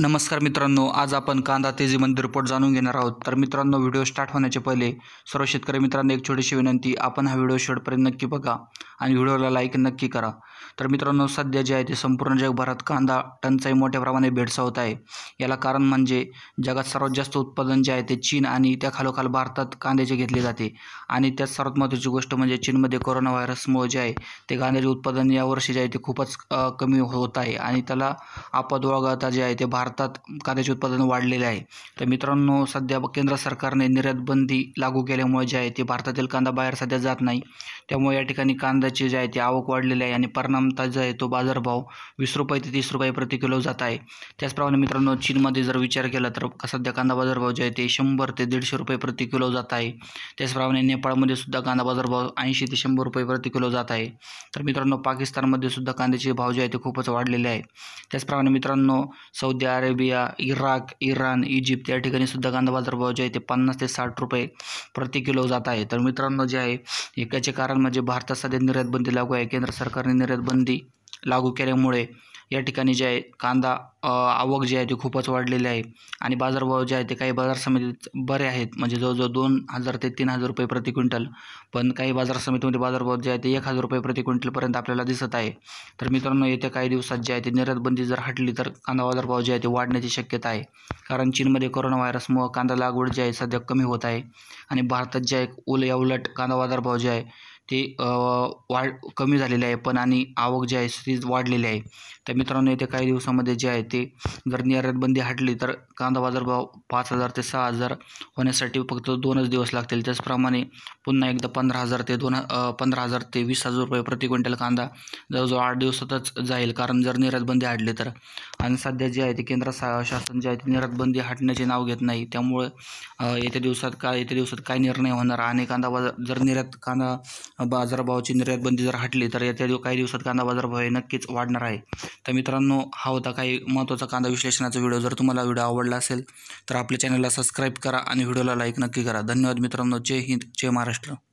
नमस्कार मित्रांनो आज आपण कांदा मंदिर रिपोर्ट जाणून घेणार आहोत तर मित्रांनो व्हिडिओ स्टार्ट होण्याच्या पहिले सर्व शेतकरी मित्रांनो एक छोटीशी विनंती आपण हा व्हिडिओ शेवटपर्यंत नक्की बघा आणि व्हिडिओला लाईक नक्की करा तर मित्रांनो सध्या जे आहे ते संपूर्ण जगभरात कांदा टंचाई मोठ्या प्रमाणे भेडसावत आहे याला कारण म्हणजे जगात सर्वात जास्त उत्पादन जे आहे ते चीन आणि त्या खालोखाल भारतात कांद्याचे घेतले जाते आणि त्यात सर्वात महत्त्वाची गोष्ट म्हणजे चीनमध्ये कोरोना व्हायरसमुळे जे आहे ते कांद्याचे उत्पादन यावर्षी जे आहे ते खूपच कमी होत आहे आणि त्याला आपदवगळता जे आहे ते भारत भारतात कांद्याचे उत्पादन वाढलेले आहे तर मित्रांनो सध्या केंद्र सरकारने निर्यात बंदी लागू केल्यामुळे जे आहे ते भारतातील कांदा बाहेर सध्या जात नाही त्यामुळे या ठिकाणी कांद्याची जे आहे ते आवक वाढलेली आहे आणि परिणामता जो आहे तो बाजारभाव वीस रुपये ते तीस रुपये प्रति किलो जात आहे त्याचप्रमाणे मित्रांनो चीनमध्ये जर विचार केला तर सध्या कांदा बाजारभाव जे आहे ते शंभर ते दीडशे रुपये प्रति किलो जात आहे त्याचप्रमाणे नेपाळमध्ये सुद्धा कांदा बाजारभाव ऐंशी ते शंभर रुपये प्रति किलो जात आहे तर मित्रांनो पाकिस्तानमध्ये सुद्धा कांद्याचे भाव जे आहे ते खूपच वाढलेले आहे त्याचप्रमाणे मित्रांनो Saudi Arabia Iraq Iran Egypt या ठिकाणी सुद्धा कांदा बाजारभाव जे आहे ते पन्नास ते साठ रुपये प्रति किलो जात आहे तर मित्रांनो जे आहे एकाचे कारण म्हणजे भारतात सध्या निर्यात बंदी लागू आहे केंद्र सरकारने निर्यात बंदी लागू केल्यामुळे या ठिकाणी जे आहे कांदा आवक जी आहे ती खूपच वाढलेली आहे आणि बाजारभाव जे आहे ते काही बाजार समितीत बरे आहेत म्हणजे जवळजवळ दोन हजार ते तीन हजार रुपये प्रति क्विंटल पण काही बाजार समितीमध्ये बाजारभाव जे आहे ते एक हजार रुपये प्रति क्विंटलपर्यंत आपल्याला दिसत आहे तर मित्रांनो येत्या काही दिवसात जे आहे ते निर्यातबंदी जर हटली तर कांदा बाजारभाव जे आहे ते वाढण्याची शक्यता आहे कारण चीनमध्ये कोरोना व्हायरसमुळं कांदा लागवड जी आहे सध्या कमी होत आहे आणि भारतात जे आहे उल या उलट कांदा बाजारभाव जे आहे ते वाढ कमी झालेले आहे पण आणि आवक जी आहे ती वाढलेली आहे तर मित्रांनो येत्या काही दिवसामध्ये जे आहे ते जर निर्यातबंदी हटली तर कांदा बाजारभाव पाच हजार ते सहा हजार होण्यासाठी फक्त दोनच दिवस लागतील त्याचप्रमाणे पुन्हा एकदा पंधरा हजार ते दोन पंधरा हजार ते वीस हजार रुपये प्रति क्विंटल कांदा जवळजवळ आठ दिवसातच जाईल कारण जर निर्यातबंदी हटली तर आणि सध्या जे आहे ते केंद्र शासन जे आहे ते बंदी हटण्याचे नाव घेत नाही त्यामुळे येत्या दिवसात का येत्या दिवसात काय निर्णय होणार आणि कांदा बाजार जर निर्यात कांदा बाजारभावाची निर्यातबंदी जर हटली तर येत्या दिव काही दिवसात कांदा बाजारभाव हे नक्कीच वाढणार आहे तर मित्रांनो हा होता काही महत्त्वाचा कांदा विश्लेषणाचा व्हिडिओ जर तुम्हाला व्हिडिओ आवडला असेल तर आपल्या चॅनलला सबस्क्राईब करा आणि व्हिडिओला लाईक नक्की करा धन्यवाद मित्रांनो जय हिंद जय महाराष्ट्र